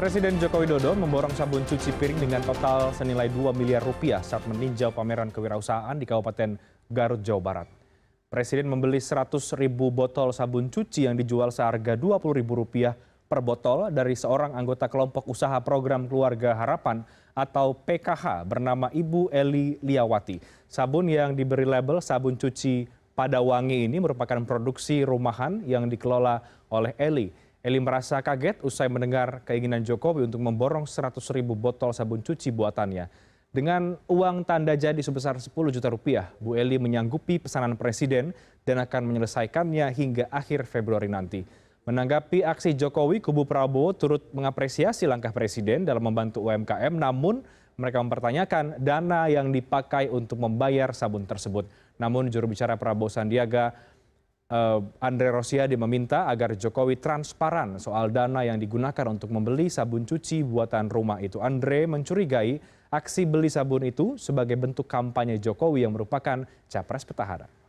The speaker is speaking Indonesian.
Presiden Joko Widodo memborong sabun cuci piring dengan total senilai 2 miliar rupiah saat meninjau pameran kewirausahaan di Kabupaten Garut, Jawa Barat. Presiden membeli 100 ribu botol sabun cuci yang dijual seharga ribu rupiah per botol dari seorang anggota kelompok usaha program Keluarga Harapan atau PKH bernama Ibu Eli Liawati. Sabun yang diberi label sabun cuci pada wangi ini merupakan produksi rumahan yang dikelola oleh Eli. Eli merasa kaget usai mendengar keinginan Jokowi untuk memborong 100 ribu botol sabun cuci buatannya. Dengan uang tanda jadi sebesar 10 juta rupiah, Bu Eli menyanggupi pesanan Presiden dan akan menyelesaikannya hingga akhir Februari nanti. Menanggapi aksi Jokowi, kubu Prabowo turut mengapresiasi langkah Presiden dalam membantu UMKM, namun mereka mempertanyakan dana yang dipakai untuk membayar sabun tersebut. Namun jurubicara Prabowo Sandiaga Eh, Andre Rosiade meminta agar Jokowi transparan soal dana yang digunakan untuk membeli sabun cuci buatan rumah itu. Andre mencurigai aksi beli sabun itu sebagai bentuk kampanye Jokowi yang merupakan capres petahana.